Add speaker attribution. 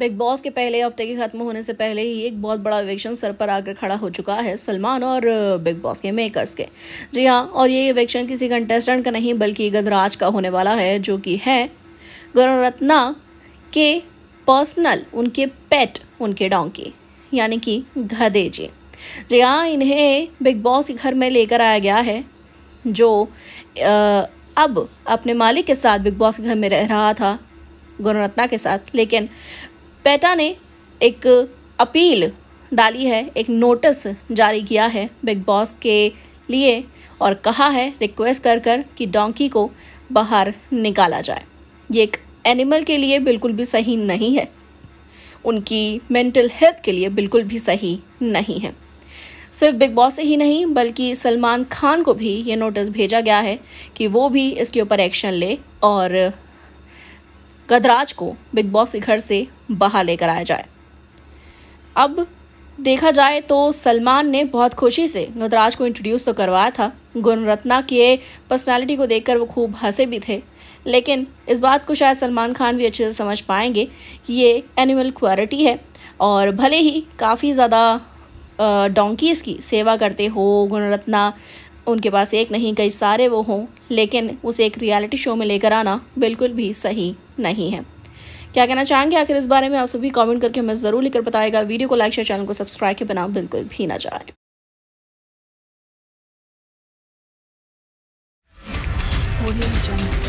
Speaker 1: big boss के पहले हफ्ते के खत्म होने से पहले ही एक बहुत बड़ा इवेक्शन सर पर आकर खड़ा हो चुका है सलमान और बिग बॉस के मेकर्स के जी हाँ और ये इवेक्शन किसी कंटेस्टेंट का नहीं बल्कि गदराज का होने वाला है जो कि है गौरवरत्ना के पर्सनल उनके पेट उनके डोंकी यानी कि घदे जी जी हाँ इन्हें बिग बॉस के घर में लेकर आया गया है जो अब अपने मालिक के साथ बिग बॉस के घर में रह रहा था गुरुरत्ना के साथ लेकिन पेटा ने एक अपील डाली है एक नोटिस जारी किया है बिग बॉस के लिए और कहा है रिक्वेस्ट कर कर कि डोंकी को बाहर निकाला जाए ये एक एनिमल के लिए बिल्कुल भी सही नहीं है उनकी मेंटल हेल्थ के लिए बिल्कुल भी सही नहीं है सिर्फ बिग बॉस से ही नहीं बल्कि सलमान खान को भी ये नोटिस भेजा गया है कि वो भी इसके ऊपर एक्शन ले और गदराज को बिग बॉस के घर से बाहर लेकर आया जाए अब देखा जाए तो सलमान ने बहुत खुशी से गदराज को इंट्रोड्यूस तो करवाया था गुणरत्ना की पर्सनालिटी को देखकर वो खूब हंसे भी थे लेकिन इस बात को शायद सलमान खान भी अच्छे से समझ पाएंगे कि ये एनिमल क्वालिटी है और भले ही काफ़ी ज़्यादा डोंकीज़ की सेवा करते हो गुणरत्ना उनके पास एक नहीं कई सारे वो हों लेकिन उसे एक रियलिटी शो में लेकर आना बिल्कुल भी सही नहीं है क्या कहना चाहेंगे आखिर इस
Speaker 2: बारे में आप सभी कमेंट करके हमें ज़रूर लिखकर बताएगा वीडियो को लाइक शेयर चैनल को सब्सक्राइब के बिना बिल्कुल भी ना जाए audio jungle